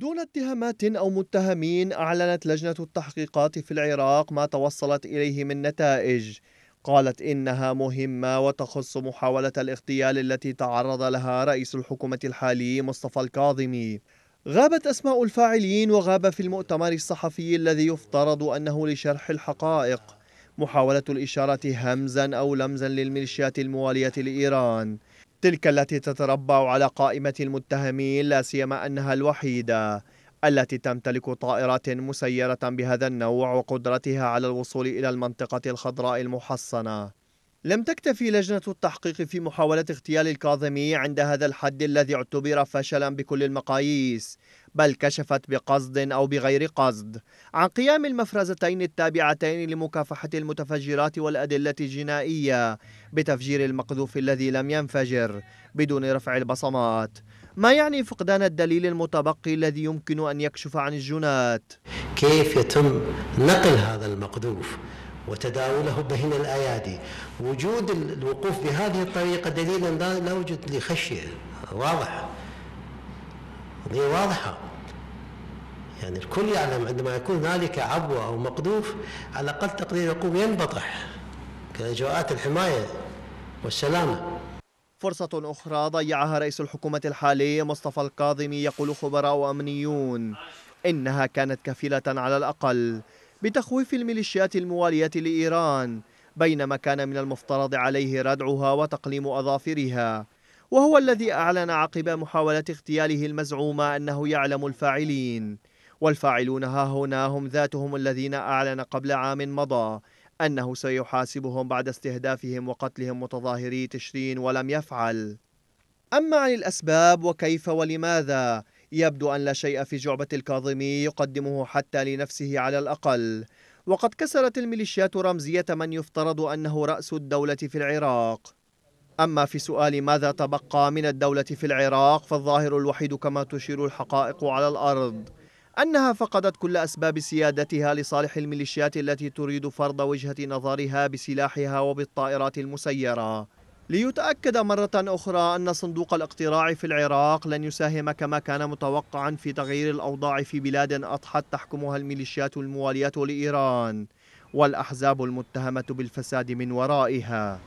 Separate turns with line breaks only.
دون اتهامات أو متهمين أعلنت لجنة التحقيقات في العراق ما توصلت إليه من نتائج قالت إنها مهمة وتخص محاولة الاغتيال التي تعرض لها رئيس الحكومة الحالي مصطفى الكاظمي غابت أسماء الفاعلين وغاب في المؤتمر الصحفي الذي يفترض أنه لشرح الحقائق محاولة الإشارة همزا أو لمزا للميليشيات الموالية لإيران تلك التي تتربع على قائمة المتهمين لا سيما أنها الوحيدة التي تمتلك طائرات مسيرة بهذا النوع وقدرتها على الوصول إلى المنطقة الخضراء المحصنة لم تكتفي لجنة التحقيق في محاولة اغتيال الكاظمي عند هذا الحد الذي اعتبر فشلا بكل المقاييس بل كشفت بقصد أو بغير قصد عن قيام المفرزتين التابعتين لمكافحة المتفجرات والأدلة الجنائية بتفجير المقذوف الذي لم ينفجر بدون رفع البصمات ما يعني فقدان الدليل المتبقي الذي يمكن أن يكشف عن الجنات كيف يتم نقل هذا
المقذوف وتداوله بين الأيادي وجود الوقوف بهذه الطريقة دليلا لا وجود لخشية واضح هي واضحة يعني الكل يعلم عندما يكون ذلك عبوة أو مقذوف على أقل تقدير يقوم ينبطح كإجراءات الحماية والسلامة
فرصة أخرى ضيعها رئيس الحكومة الحالي مصطفى الكاظمي يقول خبراء أمنيون إنها كانت كفيلة على الأقل بتخويف الميليشيات الموالية لإيران بينما كان من المفترض عليه ردعها وتقليم أظافرها وهو الذي أعلن عقب محاولة اغتياله المزعومة أنه يعلم الفاعلين والفاعلون ها هنا هم ذاتهم الذين أعلن قبل عام مضى أنه سيحاسبهم بعد استهدافهم وقتلهم متظاهري تشرين ولم يفعل أما عن الأسباب وكيف ولماذا يبدو أن لا شيء في جعبة الكاظمي يقدمه حتى لنفسه على الأقل وقد كسرت الميليشيات رمزية من يفترض أنه رأس الدولة في العراق أما في سؤال ماذا تبقى من الدولة في العراق فالظاهر الوحيد كما تشير الحقائق على الأرض أنها فقدت كل أسباب سيادتها لصالح الميليشيات التي تريد فرض وجهة نظرها بسلاحها وبالطائرات المسيرة ليتأكد مرة أخرى أن صندوق الاقتراع في العراق لن يساهم كما كان متوقعا في تغيير الأوضاع في بلاد أضحت تحكمها الميليشيات الموالية لإيران والأحزاب المتهمة بالفساد من ورائها